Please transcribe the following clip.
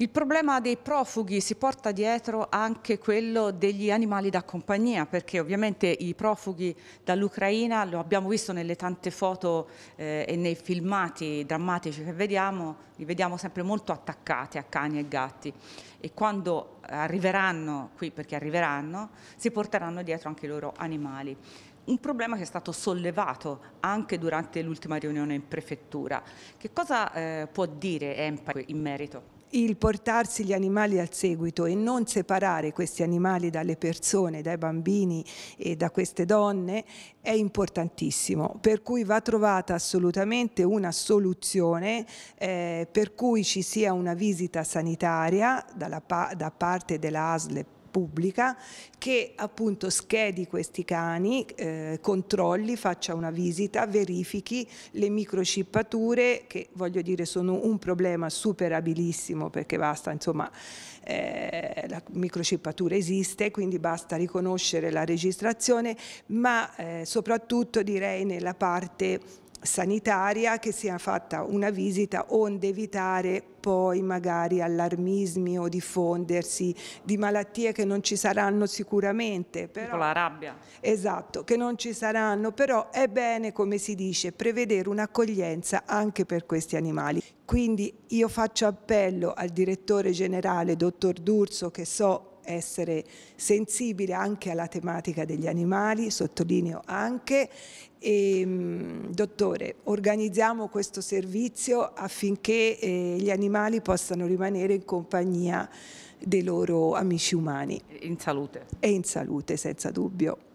Il problema dei profughi si porta dietro anche quello degli animali da compagnia, perché ovviamente i profughi dall'Ucraina, lo abbiamo visto nelle tante foto eh, e nei filmati drammatici che vediamo, li vediamo sempre molto attaccati a cani e gatti e quando arriveranno qui, perché arriveranno, si porteranno dietro anche i loro animali un problema che è stato sollevato anche durante l'ultima riunione in prefettura. Che cosa eh, può dire EMPA in merito? il portarsi gli animali al seguito e non separare questi animali dalle persone, dai bambini e da queste donne è importantissimo, per cui va trovata assolutamente una soluzione eh, per cui ci sia una visita sanitaria dalla, da parte della ASLEP pubblica che appunto schedi questi cani, eh, controlli, faccia una visita, verifichi le microcippature che voglio dire sono un problema superabilissimo perché basta insomma eh, la microcippatura esiste quindi basta riconoscere la registrazione ma eh, soprattutto direi nella parte sanitaria che sia fatta una visita onde evitare poi magari allarmismi o diffondersi di malattie che non ci saranno sicuramente. Però, tipo la rabbia. Esatto, che non ci saranno, però è bene, come si dice, prevedere un'accoglienza anche per questi animali. Quindi io faccio appello al direttore generale, dottor D'Urso, che so essere sensibile anche alla tematica degli animali, sottolineo anche. E, ehm, dottore, organizziamo questo servizio affinché eh, gli animali possano rimanere in compagnia dei loro amici umani. In salute. E in salute, senza dubbio.